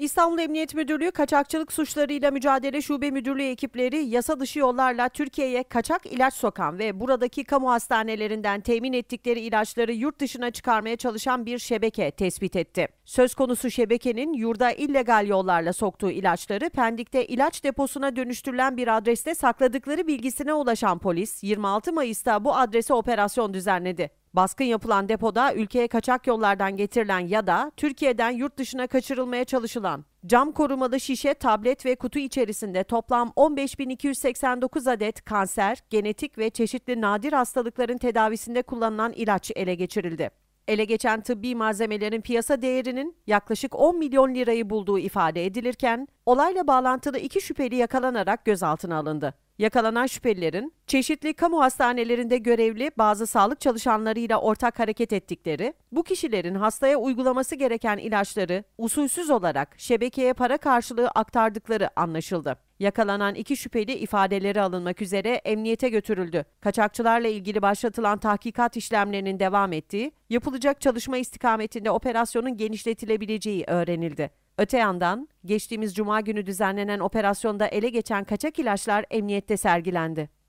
İstanbul Emniyet Müdürlüğü Kaçakçılık Suçlarıyla Mücadele Şube Müdürlüğü ekipleri yasa dışı yollarla Türkiye'ye kaçak ilaç sokan ve buradaki kamu hastanelerinden temin ettikleri ilaçları yurt dışına çıkarmaya çalışan bir şebeke tespit etti. Söz konusu şebekenin yurda illegal yollarla soktuğu ilaçları Pendik'te ilaç deposuna dönüştürülen bir adreste sakladıkları bilgisine ulaşan polis 26 Mayıs'ta bu adrese operasyon düzenledi. Baskın yapılan depoda ülkeye kaçak yollardan getirilen ya da Türkiye'den yurt dışına kaçırılmaya çalışılan cam korumalı şişe, tablet ve kutu içerisinde toplam 15.289 adet kanser, genetik ve çeşitli nadir hastalıkların tedavisinde kullanılan ilaç ele geçirildi. Ele geçen tıbbi malzemelerin piyasa değerinin yaklaşık 10 milyon lirayı bulduğu ifade edilirken Olayla bağlantılı iki şüpheli yakalanarak gözaltına alındı. Yakalanan şüphelilerin çeşitli kamu hastanelerinde görevli bazı sağlık çalışanlarıyla ortak hareket ettikleri, bu kişilerin hastaya uygulaması gereken ilaçları usulsüz olarak şebekeye para karşılığı aktardıkları anlaşıldı. Yakalanan iki şüpheli ifadeleri alınmak üzere emniyete götürüldü. Kaçakçılarla ilgili başlatılan tahkikat işlemlerinin devam ettiği, yapılacak çalışma istikametinde operasyonun genişletilebileceği öğrenildi. Öte yandan geçtiğimiz cuma günü düzenlenen operasyonda ele geçen kaçak ilaçlar emniyette sergilendi.